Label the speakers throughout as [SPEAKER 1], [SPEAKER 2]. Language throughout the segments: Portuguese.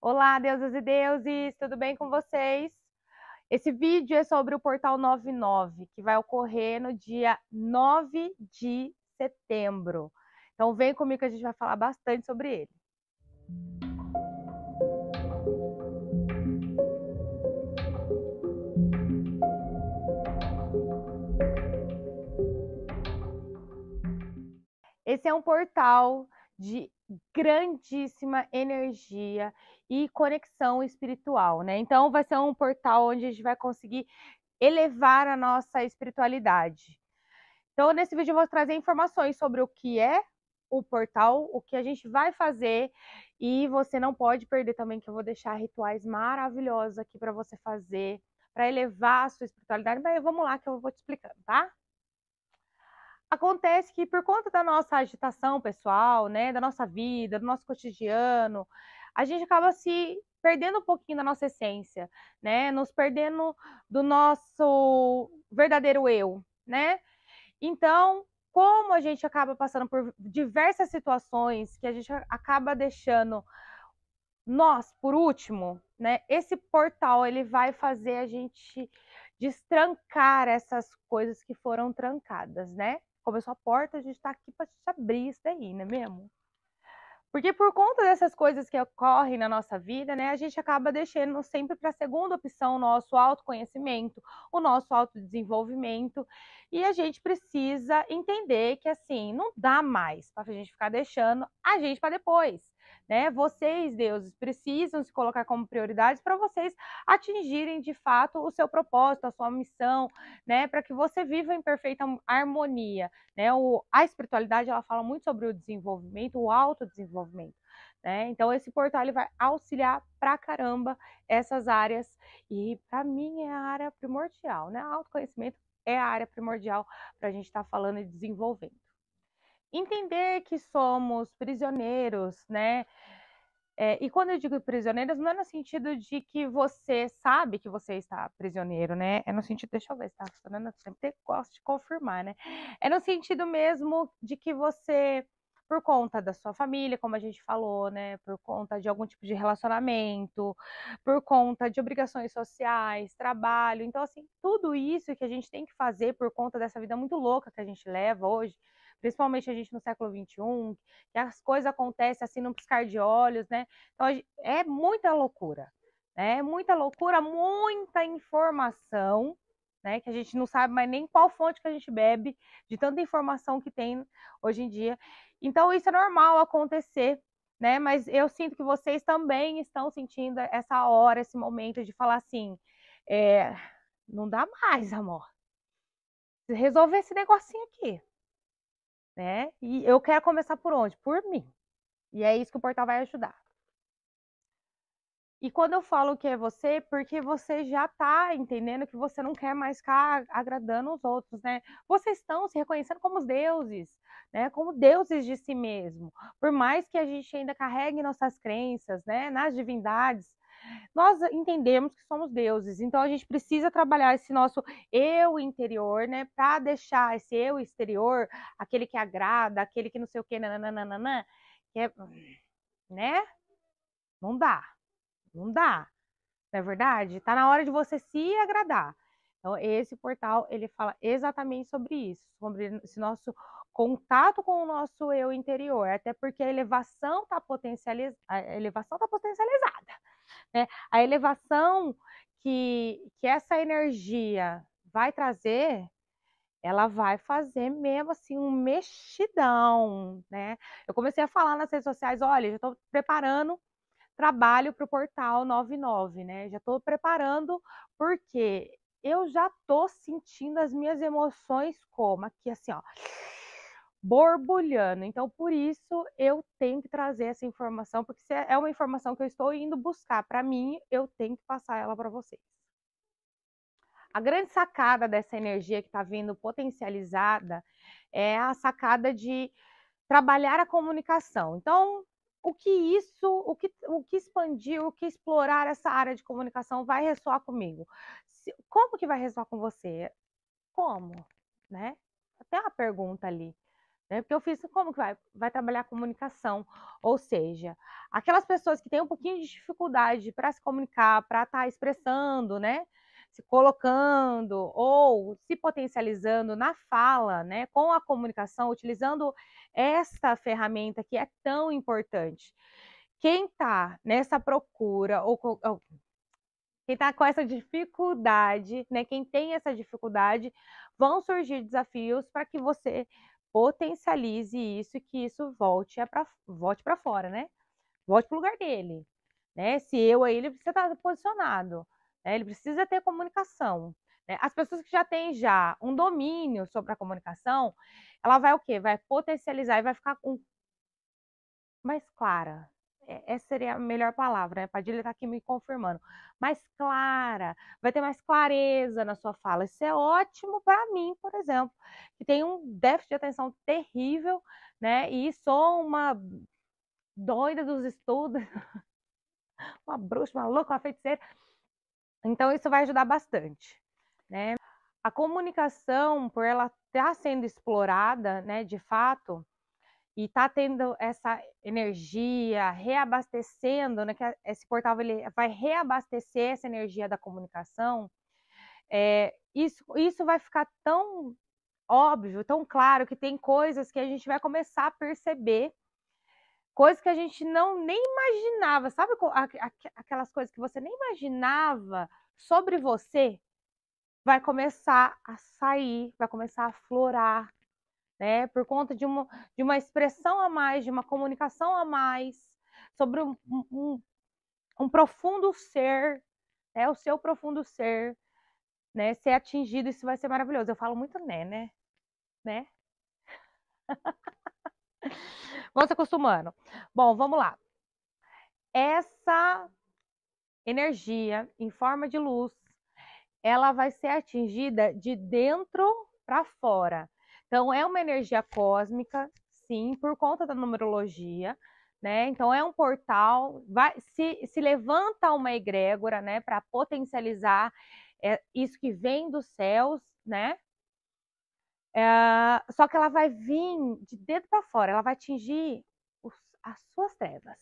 [SPEAKER 1] Olá, deusas e deuses, tudo bem com vocês? Esse vídeo é sobre o Portal 99, que vai ocorrer no dia 9 de setembro. Então vem comigo que a gente vai falar bastante sobre ele. Esse é um portal de grandíssima energia e conexão espiritual, né? Então vai ser um portal onde a gente vai conseguir elevar a nossa espiritualidade. Então nesse vídeo eu vou trazer informações sobre o que é o portal, o que a gente vai fazer e você não pode perder também que eu vou deixar rituais maravilhosos aqui para você fazer para elevar a sua espiritualidade. Mas vamos lá que eu vou te explicando, tá? Acontece que por conta da nossa agitação pessoal, né, da nossa vida, do nosso cotidiano, a gente acaba se perdendo um pouquinho da nossa essência, né? Nos perdendo do nosso verdadeiro eu, né? Então, como a gente acaba passando por diversas situações que a gente acaba deixando nós por último, né? Esse portal ele vai fazer a gente destrancar essas coisas que foram trancadas, né? Começou a porta, a gente tá aqui para abrir isso daí, não é mesmo? Porque por conta dessas coisas que ocorrem na nossa vida, né, a gente acaba deixando sempre para a segunda opção o nosso autoconhecimento, o nosso autodesenvolvimento, e a gente precisa entender que assim, não dá mais para a gente ficar deixando a gente para depois né? Vocês, deuses, precisam se colocar como prioridades para vocês atingirem de fato o seu propósito, a sua missão, né? Para que você viva em perfeita harmonia, né? O, a espiritualidade ela fala muito sobre o desenvolvimento, o autodesenvolvimento. Né? Então esse portal ele vai auxiliar pra caramba essas áreas e para mim é a área primordial, né? Autoconhecimento é a área primordial para a gente estar tá falando e desenvolvendo entender que somos prisioneiros, né? É, e quando eu digo prisioneiros, não é no sentido de que você sabe que você está prisioneiro, né? É no sentido, deixa eu ver se tá funcionando, eu sempre gosto de confirmar, né? É no sentido mesmo de que você, por conta da sua família, como a gente falou, né? Por conta de algum tipo de relacionamento, por conta de obrigações sociais, trabalho. Então, assim, tudo isso que a gente tem que fazer por conta dessa vida muito louca que a gente leva hoje, principalmente a gente no século XXI, que as coisas acontecem assim num piscar de olhos, né? Então é muita loucura, né? É muita loucura, muita informação, né? Que a gente não sabe mais nem qual fonte que a gente bebe, de tanta informação que tem hoje em dia. Então isso é normal acontecer, né? Mas eu sinto que vocês também estão sentindo essa hora, esse momento de falar assim, é, não dá mais, amor. Resolver esse negocinho aqui né? E eu quero começar por onde? Por mim. E é isso que o portal vai ajudar. E quando eu falo que é você, é porque você já está entendendo que você não quer mais ficar agradando os outros, né? Vocês estão se reconhecendo como deuses, né? Como deuses de si mesmo. Por mais que a gente ainda carregue nossas crenças, né? Nas divindades, nós entendemos que somos deuses, então a gente precisa trabalhar esse nosso eu interior, né, para deixar esse eu exterior, aquele que agrada, aquele que não sei o que, nananana, que é, né? Não dá, não dá, não é verdade? Tá na hora de você se agradar. Então, esse portal, ele fala exatamente sobre isso, sobre esse nosso contato com o nosso eu interior, até porque a elevação está potencializ... tá potencializada. Né? A elevação que, que essa energia vai trazer, ela vai fazer mesmo assim um mexidão, né? Eu comecei a falar nas redes sociais, olha, já estou preparando trabalho para o portal 99, né? Já estou preparando porque eu já estou sentindo as minhas emoções como aqui assim, ó borbulhando. Então, por isso eu tenho que trazer essa informação, porque se é, é uma informação que eu estou indo buscar para mim, eu tenho que passar ela para vocês. A grande sacada dessa energia que está vindo potencializada é a sacada de trabalhar a comunicação. Então, o que isso, o que, o que expandir, o que explorar essa área de comunicação vai ressoar comigo? Como que vai ressoar com você? Como? Né? Até uma pergunta ali. Né? Porque eu fiz como que vai? Vai trabalhar comunicação. Ou seja, aquelas pessoas que têm um pouquinho de dificuldade para se comunicar, para estar tá expressando, né? Se colocando ou se potencializando na fala, né? Com a comunicação, utilizando esta ferramenta que é tão importante. Quem está nessa procura ou, ou quem está com essa dificuldade, né? Quem tem essa dificuldade, vão surgir desafios para que você potencialize isso e que isso volte para volte para fora, né? Volte para o lugar dele. Né? Se eu aí, ele precisa estar tá posicionado, né? ele precisa ter comunicação. Né? As pessoas que já têm já um domínio sobre a comunicação, ela vai o quê? Vai potencializar e vai ficar com mais clara, é, essa seria a melhor palavra, né? Padilha está aqui me confirmando. Mais clara, vai ter mais clareza na sua fala. Isso é ótimo para mim, por exemplo, que tem um déficit de atenção terrível, né? E sou uma doida dos estudos, uma bruxa, uma louca, uma feiticeira. Então, isso vai ajudar bastante, né? A comunicação, por ela estar tá sendo explorada, né, de fato, e tá tendo essa energia, reabastecendo, né, que esse portal ele vai reabastecer essa energia da comunicação, é, isso, isso vai ficar tão óbvio, tão claro, que tem coisas que a gente vai começar a perceber, coisas que a gente não nem imaginava, sabe aquelas coisas que você nem imaginava sobre você, vai começar a sair, vai começar a florar, né? Por conta de uma, de uma expressão a mais, de uma comunicação a mais, sobre um, um, um profundo ser, né? O seu profundo ser, né? Ser atingido, isso vai ser maravilhoso. Eu falo muito né, né? Né? vamos se acostumando. Bom, vamos lá. Essa energia em forma de luz, ela vai ser atingida de dentro para fora. Então, é uma energia cósmica, sim, por conta da numerologia, né? Então, é um portal, vai, se, se levanta uma egrégora, né, para potencializar é, isso que vem dos céus, né? É, só que ela vai vir de dentro para fora, ela vai atingir os, as suas trevas.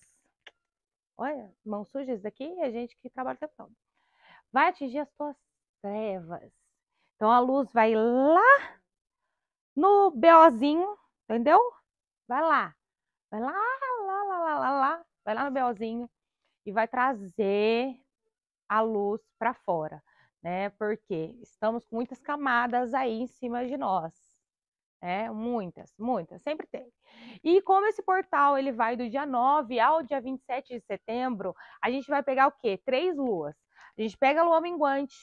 [SPEAKER 1] Olha, mão suja isso daqui, é gente que trabalha o tempo todo. Vai atingir as suas trevas. Então a luz vai lá no BOzinho, entendeu? Vai lá. Vai lá, lá, lá, lá, lá, lá. Vai lá no BOzinho e vai trazer a luz para fora, né? Porque estamos com muitas camadas aí em cima de nós. É, né? muitas, muitas, sempre tem. E como esse portal ele vai do dia 9 ao dia 27 de setembro, a gente vai pegar o quê? Três luas. A gente pega a lua minguante,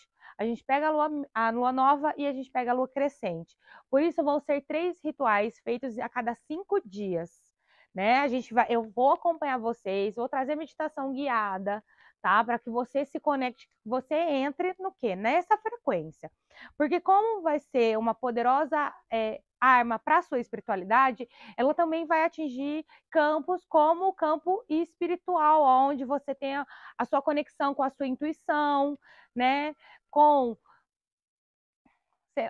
[SPEAKER 1] a gente pega a lua, a lua nova e a gente pega a lua crescente. Por isso, vão ser três rituais feitos a cada cinco dias né? A gente vai, eu vou acompanhar vocês, vou trazer meditação guiada, tá? Para que você se conecte, que você entre no quê? Nessa frequência. Porque como vai ser uma poderosa é, arma para a sua espiritualidade, ela também vai atingir campos como o campo espiritual, onde você tem a, a sua conexão com a sua intuição, né? com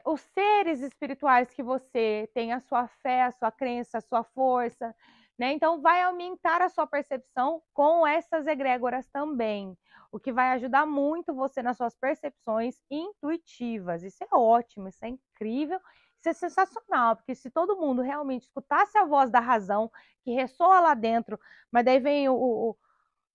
[SPEAKER 1] os seres espirituais que você tem a sua fé, a sua crença, a sua força, né? Então vai aumentar a sua percepção com essas egrégoras também, o que vai ajudar muito você nas suas percepções intuitivas. Isso é ótimo, isso é incrível, isso é sensacional, porque se todo mundo realmente escutasse a voz da razão que ressoa lá dentro, mas daí vem o, o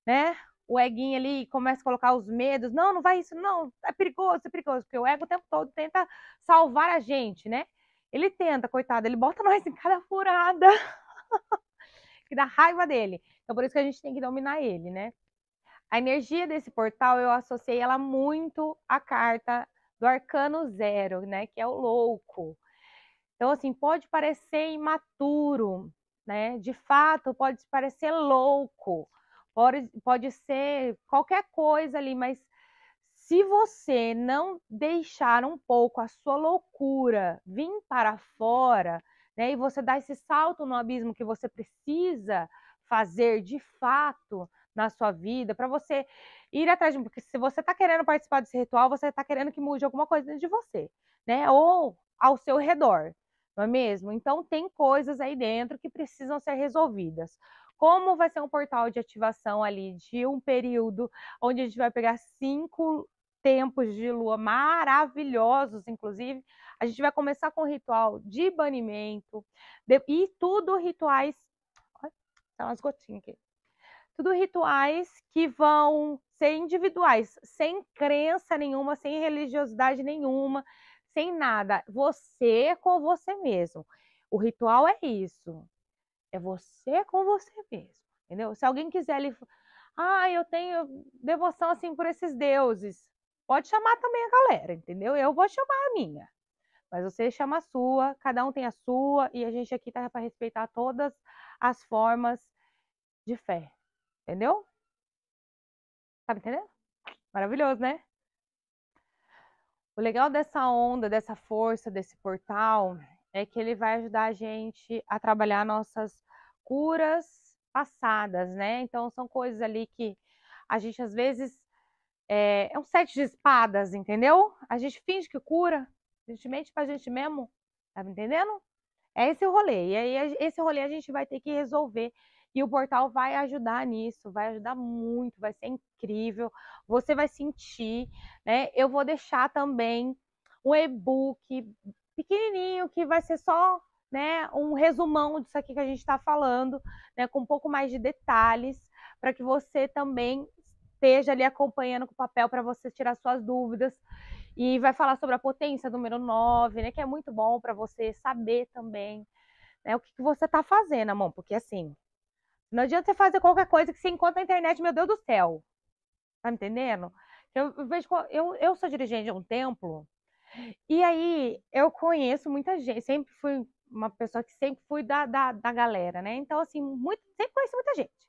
[SPEAKER 1] né? o eguinho ali começa a colocar os medos, não, não vai isso, não, é perigoso, é perigoso, porque o ego o tempo todo tenta salvar a gente, né? Ele tenta, coitado, ele bota nós em cada furada que dá raiva dele. Então por isso que a gente tem que dominar ele, né? A energia desse portal eu associei ela muito à carta do arcano zero, né? Que é o louco. Então, assim, pode parecer imaturo, né? De fato, pode parecer louco, pode, pode ser qualquer coisa ali, mas se você não deixar um pouco a sua loucura vir para fora, né, e você dar esse salto no abismo que você precisa fazer de fato na sua vida, para você ir atrás de. Porque se você está querendo participar desse ritual, você está querendo que mude alguma coisa dentro de você, né? Ou ao seu redor, não é mesmo? Então, tem coisas aí dentro que precisam ser resolvidas como vai ser um portal de ativação ali de um período onde a gente vai pegar cinco tempos de lua maravilhosos, inclusive. A gente vai começar com o ritual de banimento de, e tudo rituais. Olha, tá umas gotinhas aqui. Tudo rituais que vão ser individuais, sem crença nenhuma, sem religiosidade nenhuma, sem nada. Você com você mesmo. O ritual é isso. É você com você mesmo, entendeu? Se alguém quiser ali, ah, eu tenho devoção assim por esses deuses, pode chamar também a galera, entendeu? Eu vou chamar a minha. Mas você chama a sua, cada um tem a sua, e a gente aqui tá para respeitar todas as formas de fé, entendeu? Tá entendendo? Maravilhoso, né? O legal dessa onda, dessa força, desse portal é que ele vai ajudar a gente a trabalhar nossas curas passadas, né? Então são coisas ali que a gente às vezes é, é um sete de espadas, entendeu? A gente finge que cura, a gente mente pra gente mesmo, tá me entendendo? É esse o rolê. E aí esse rolê a gente vai ter que resolver e o portal vai ajudar nisso, vai ajudar muito, vai ser incrível. Você vai sentir, né? Eu vou deixar também um e-book pequenininho que vai ser só né, um resumão disso aqui que a gente está falando, né, com um pouco mais de detalhes, para que você também esteja ali acompanhando com o papel para você tirar suas dúvidas. E vai falar sobre a potência número 9, né, que é muito bom para você saber também né, o que, que você está fazendo, amor, porque assim, não adianta você fazer qualquer coisa que você encontra na internet, meu Deus do céu. Tá me entendendo? Eu vejo. Eu, eu sou dirigente de um templo e aí eu conheço muita gente, sempre fui uma pessoa que sempre fui da, da, da galera, né? Então, assim, muito, sempre conheci muita gente.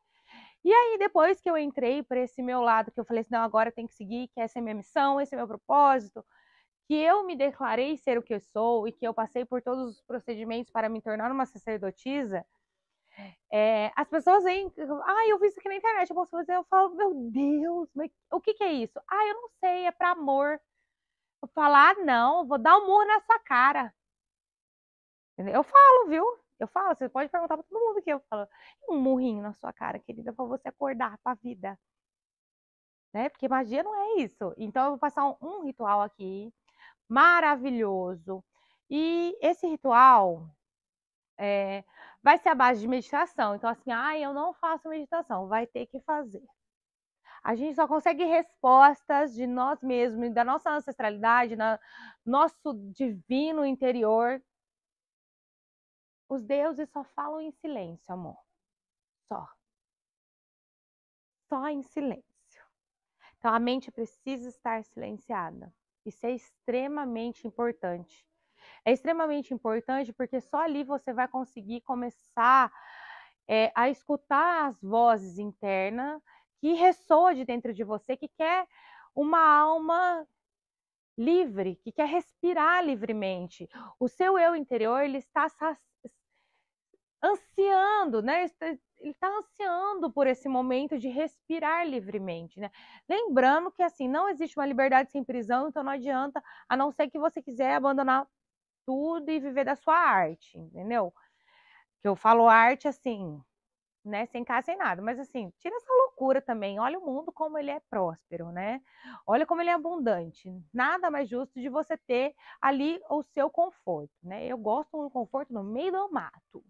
[SPEAKER 1] E aí, depois que eu entrei para esse meu lado, que eu falei assim, não, agora eu tenho que seguir, que essa é minha missão, esse é meu propósito, que eu me declarei ser o que eu sou e que eu passei por todos os procedimentos para me tornar uma sacerdotisa, é, as pessoas vêm, ah, eu vi isso aqui na internet, eu posso fazer, eu falo, meu Deus, mas o que, que é isso? Ah, eu não sei, é para amor. Vou falar, ah, não, vou dar um murro na sua cara. Eu falo, viu? Eu falo, você pode perguntar pra todo mundo que eu falo. Um murrinho na sua cara, querida, pra você acordar pra vida. Né? Porque magia não é isso. Então eu vou passar um, um ritual aqui, maravilhoso. E esse ritual é, vai ser a base de meditação. Então assim, ah, eu não faço meditação, vai ter que fazer. A gente só consegue respostas de nós mesmos, da nossa ancestralidade, na, nosso divino interior. Os deuses só falam em silêncio, amor. Só. Só em silêncio. Então a mente precisa estar silenciada. Isso é extremamente importante. É extremamente importante porque só ali você vai conseguir começar é, a escutar as vozes internas que ressoa de dentro de você, que quer uma alma livre, que quer respirar livremente. O seu eu interior, ele está ansiando, né? Ele está ansiando por esse momento de respirar livremente, né? Lembrando que assim não existe uma liberdade sem prisão, então não adianta, a não ser que você quiser abandonar tudo e viver da sua arte, entendeu? Que eu falo arte assim, né, sem casa, sem nada. Mas assim, tira essa loucura também. Olha o mundo como ele é próspero, né? Olha como ele é abundante. Nada mais justo de você ter ali o seu conforto, né? Eu gosto do conforto no meio do mato.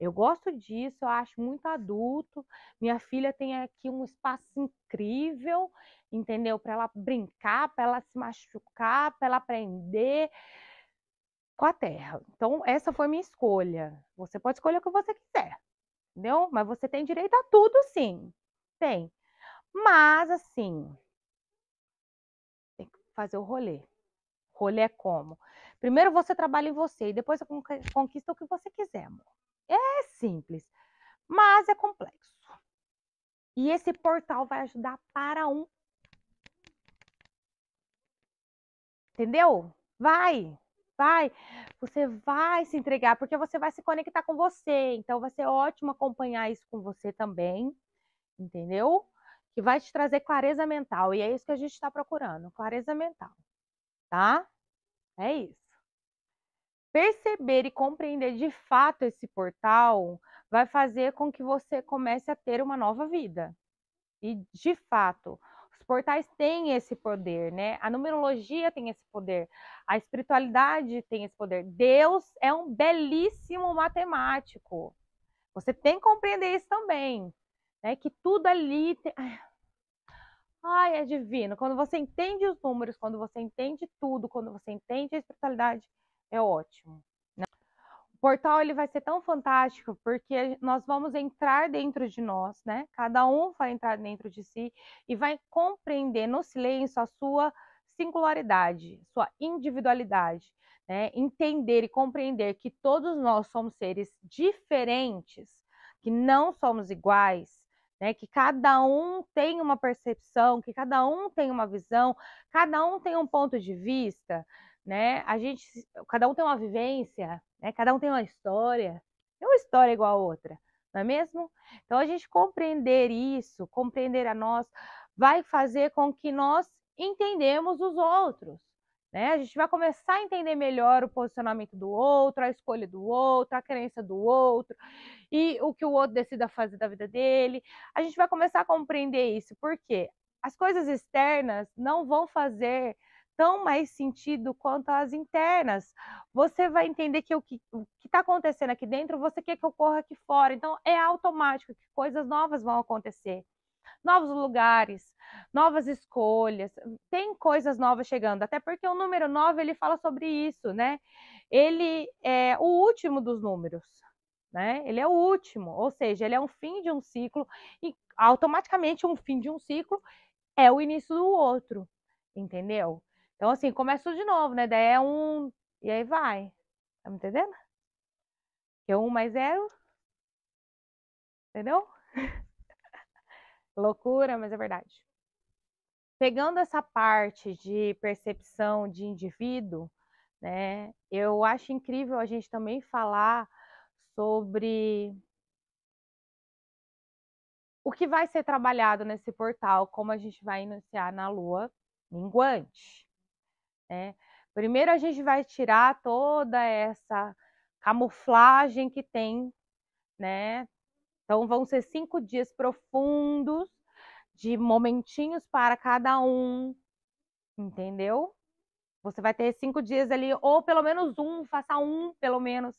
[SPEAKER 1] Eu gosto disso, eu acho muito adulto. Minha filha tem aqui um espaço incrível, entendeu? Para ela brincar, para ela se machucar, para ela aprender com a terra. Então, essa foi minha escolha. Você pode escolher o que você quiser entendeu? Mas você tem direito a tudo, sim. Tem. Mas, assim, tem que fazer o rolê. Rolê é como? Primeiro você trabalha em você e depois você conquista o que você quiser, amor. É simples, mas é complexo. E esse portal vai ajudar para um. Entendeu? Vai! vai, você vai se entregar, porque você vai se conectar com você. Então vai ser ótimo acompanhar isso com você também, entendeu? Que vai te trazer clareza mental. E é isso que a gente está procurando, clareza mental. Tá? É isso. Perceber e compreender de fato esse portal vai fazer com que você comece a ter uma nova vida. E de fato, portais têm esse poder, né? A numerologia tem esse poder, a espiritualidade tem esse poder. Deus é um belíssimo matemático. Você tem que compreender isso também, né? Que tudo ali tem... Ai, é divino. Quando você entende os números, quando você entende tudo, quando você entende a espiritualidade, é ótimo portal ele vai ser tão fantástico porque nós vamos entrar dentro de nós, né? Cada um vai entrar dentro de si e vai compreender no silêncio a sua singularidade, sua individualidade, né? Entender e compreender que todos nós somos seres diferentes, que não somos iguais, né, que cada um tem uma percepção, que cada um tem uma visão, cada um tem um ponto de vista, né? A gente, cada um tem uma vivência, né? Cada um tem uma história, é uma história igual a outra, não é mesmo? Então a gente compreender isso, compreender a nós, vai fazer com que nós entendemos os outros. Né? A gente vai começar a entender melhor o posicionamento do outro, a escolha do outro, a crença do outro e o que o outro decida fazer da vida dele. A gente vai começar a compreender isso, porque as coisas externas não vão fazer tão mais sentido quanto as internas. Você vai entender que o que está acontecendo aqui dentro, você quer que ocorra aqui fora. Então, é automático que coisas novas vão acontecer. Novos lugares, novas escolhas, tem coisas novas chegando, até porque o número 9 ele fala sobre isso, né? Ele é o último dos números, né? Ele é o último, ou seja, ele é um fim de um ciclo e automaticamente um fim de um ciclo é o início do outro, entendeu? Então, assim, começa tudo de novo, né? Daí é um. E aí vai. Tá me entendendo? Que é um mais zero. Entendeu? Loucura, mas é verdade. Pegando essa parte de percepção de indivíduo, né? Eu acho incrível a gente também falar sobre o que vai ser trabalhado nesse portal, como a gente vai iniciar na lua minguante. Né? Primeiro a gente vai tirar toda essa camuflagem que tem, né? Então vão ser cinco dias profundos de momentinhos para cada um, entendeu? Você vai ter cinco dias ali, ou pelo menos um, faça um pelo menos,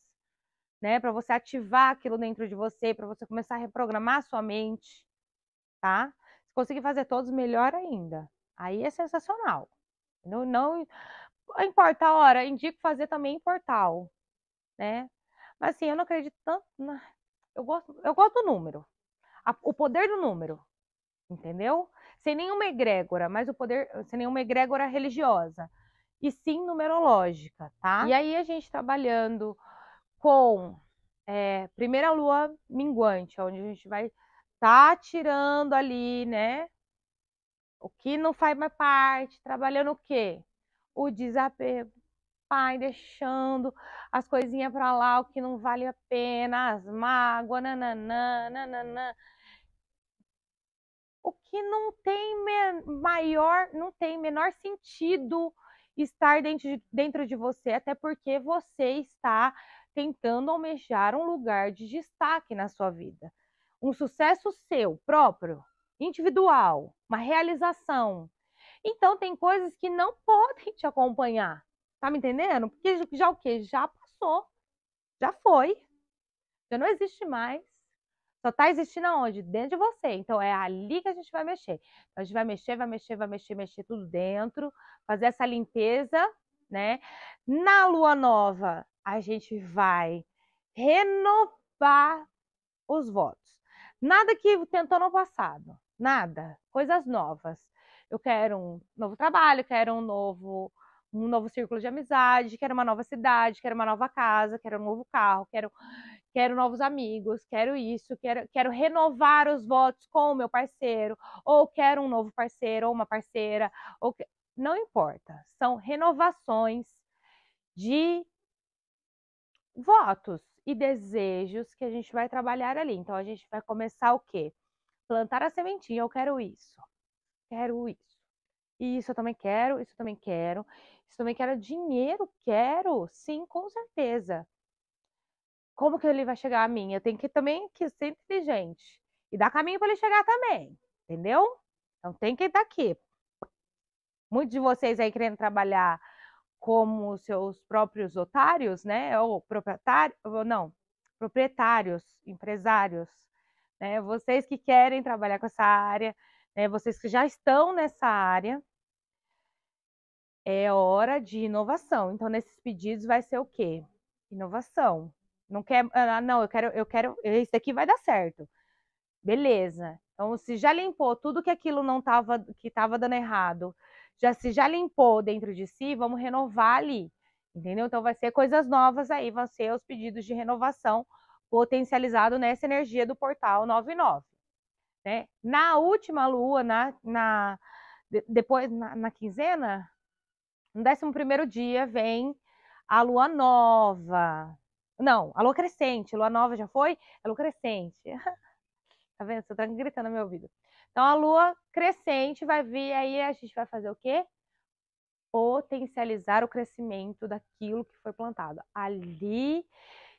[SPEAKER 1] né? Para você ativar aquilo dentro de você, para você começar a reprogramar a sua mente, tá? Se conseguir fazer todos, melhor ainda. Aí é sensacional. Não, não em portal, indico fazer também em portal, né? Mas assim, eu não acredito tanto. Na... Eu gosto, eu gosto do número, a, o poder do número, entendeu? Sem nenhuma egrégora, mas o poder, sem nenhuma egrégora religiosa, e sim numerológica, tá? E aí a gente trabalhando com é, primeira lua minguante, onde a gente vai tá tirando ali, né? O que não faz mais parte, trabalhando o quê? O desapego. Pai, deixando as coisinhas para lá, o que não vale a pena, as mágoas, nananã, nananã. O que não tem maior, não tem menor sentido estar dentro de, dentro de você, até porque você está tentando almejar um lugar de destaque na sua vida, um sucesso seu próprio individual, uma realização. Então tem coisas que não podem te acompanhar. Tá me entendendo? Porque já o que Já passou. Já foi. Já não existe mais. Só tá existindo aonde? Dentro de você. Então é ali que a gente vai mexer. Então, a gente vai mexer, vai mexer, vai mexer, mexer tudo dentro, fazer essa limpeza, né? Na lua nova, a gente vai renovar os votos. Nada que tentou no passado nada, coisas novas. Eu quero um novo trabalho, quero um novo um novo círculo de amizade, quero uma nova cidade, quero uma nova casa, quero um novo carro, quero quero novos amigos, quero isso, quero quero renovar os votos com o meu parceiro, ou quero um novo parceiro ou uma parceira, ou que... não importa, são renovações de votos e desejos que a gente vai trabalhar ali. Então a gente vai começar o quê? plantar a sementinha, eu quero isso, quero isso. E isso eu também quero, isso eu também quero, isso eu também quero dinheiro, quero, sim, com certeza. Como que ele vai chegar a mim? Eu tenho que também que ser inteligente e dar caminho para ele chegar também, entendeu? Então tem que estar aqui. Muitos de vocês aí querendo trabalhar como seus próprios otários, né? Ou proprietários, não, proprietários, empresários, né? Vocês que querem trabalhar com essa área, né? Vocês que já estão nessa área, é hora de inovação. Então, nesses pedidos vai ser o quê? Inovação. Não quer, ah, não, eu quero, eu quero, esse daqui vai dar certo. Beleza. Então, se já limpou tudo que aquilo não estava, que estava dando errado, já se já limpou dentro de si, vamos renovar ali. Entendeu? Então vai ser coisas novas aí, vão ser os pedidos de renovação potencializado nessa energia do portal 99. Né? Na última lua, na, na depois na, na, quinzena, no décimo primeiro dia vem a lua nova. Não, a lua crescente. Lua nova já foi? A é lua crescente. tá vendo? Você tá gritando no meu ouvido. Então a lua crescente vai vir aí a gente vai fazer o quê? Potencializar o crescimento daquilo que foi plantado. Ali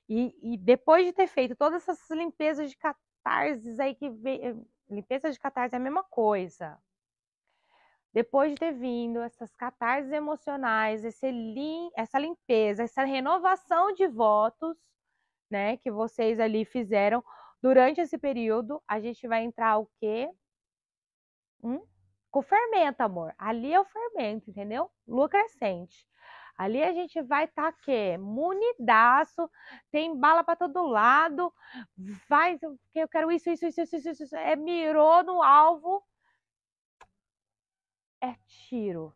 [SPEAKER 1] e, e depois de ter feito todas essas limpezas de catarses aí que veio, eh, limpeza de catarse é a mesma coisa. Depois de ter vindo essas catarses emocionais, esse lim, essa limpeza, essa renovação de votos, né, que vocês ali fizeram durante esse período, a gente vai entrar o quê? Hum? Com fermento, amor. Ali é o fermento, entendeu? Lua crescente. Ali a gente vai estar tá, que munidaço, tem bala para todo lado, vai, eu quero isso, isso, isso, isso, isso, isso. É mirou no alvo, é tiro.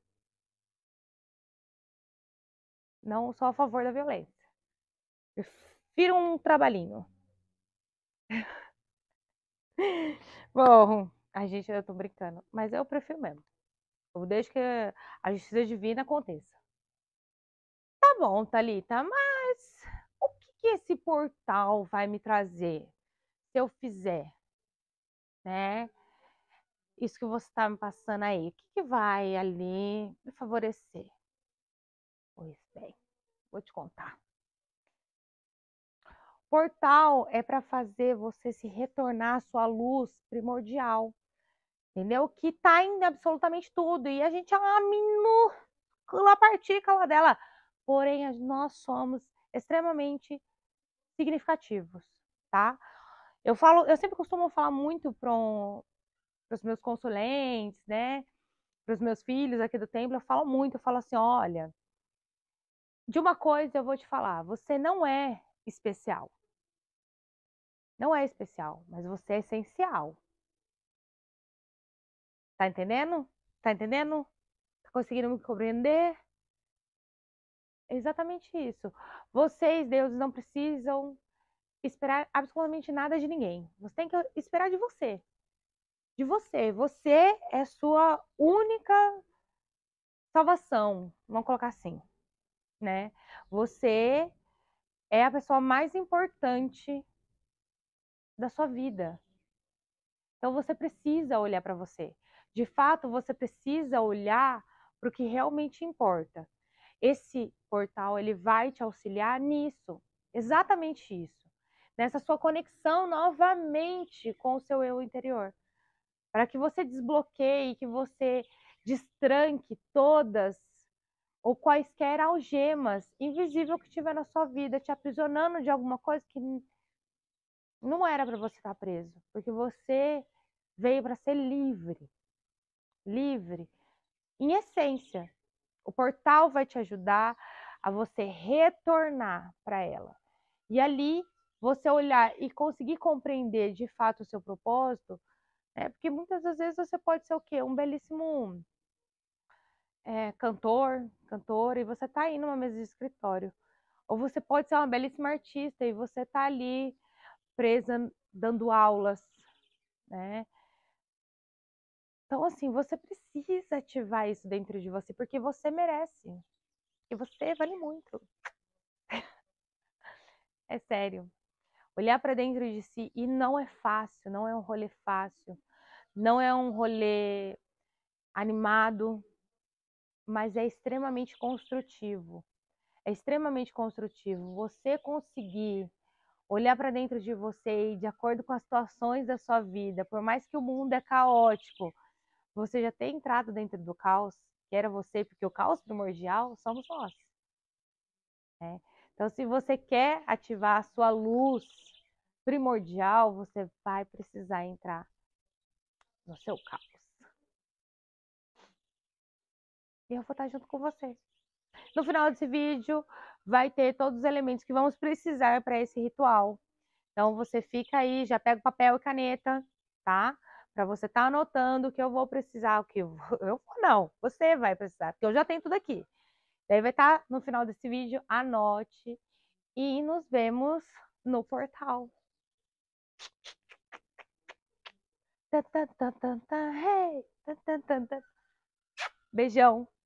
[SPEAKER 1] Não sou a favor da violência. Prefiro um trabalhinho. Bom, a gente, eu tô brincando, mas eu prefiro mesmo. Eu deixo que a justiça divina aconteça. Tá bom, Thalita, mas o que, que esse portal vai me trazer se eu fizer? Né? Isso que você está me passando aí, o que, que vai ali me favorecer? Pois bem, vou te contar. Portal é para fazer você se retornar à sua luz primordial, entendeu? Que está em absolutamente tudo e a gente é uma minúscula partícula dela porém nós somos extremamente significativos, tá? Eu falo, eu sempre costumo falar muito para os meus consulentes, né? Para os meus filhos aqui do templo, eu falo muito, eu falo assim, olha, de uma coisa eu vou te falar, você não é especial. Não é especial, mas você é essencial. Tá entendendo? Tá entendendo? Tá conseguindo me compreender? exatamente isso. Vocês, deuses, não precisam esperar absolutamente nada de ninguém. Você tem que esperar de você. De você. Você é sua única salvação, vamos colocar assim, né? Você é a pessoa mais importante da sua vida. Então você precisa olhar para você. De fato, você precisa olhar para o que realmente importa. Esse portal ele vai te auxiliar nisso, exatamente isso, nessa sua conexão novamente com o seu eu interior, para que você desbloqueie, que você destranque todas ou quaisquer algemas invisível que tiver na sua vida te aprisionando de alguma coisa que não era para você estar tá preso, porque você veio para ser livre, livre em essência, o portal vai te ajudar a você retornar para ela. E ali você olhar e conseguir compreender de fato o seu propósito, né? porque muitas das vezes você pode ser o quê? Um belíssimo é, cantor, cantora, e você está aí numa mesa de escritório. Ou você pode ser uma belíssima artista e você está ali presa dando aulas, né? Então, assim, você precisa ativar isso dentro de você, porque você merece. E você vale muito. é sério. Olhar para dentro de si e não é fácil, não é um rolê fácil, não é um rolê animado, mas é extremamente construtivo. É extremamente construtivo você conseguir olhar para dentro de você e de acordo com as situações da sua vida, por mais que o mundo é caótico, você já ter entrado dentro do caos, que era você, porque o caos primordial somos nós. Né? Então, se você quer ativar a sua luz primordial, você vai precisar entrar no seu caos. E eu vou estar junto com você. No final desse vídeo, vai ter todos os elementos que vamos precisar para esse ritual. Então, você fica aí, já pega o papel e caneta, tá? para você estar tá anotando o que eu vou precisar, o que eu vou, não, você vai precisar, porque eu já tenho tudo aqui. Daí vai estar tá no final desse vídeo, anote e nos vemos no portal. Beijão!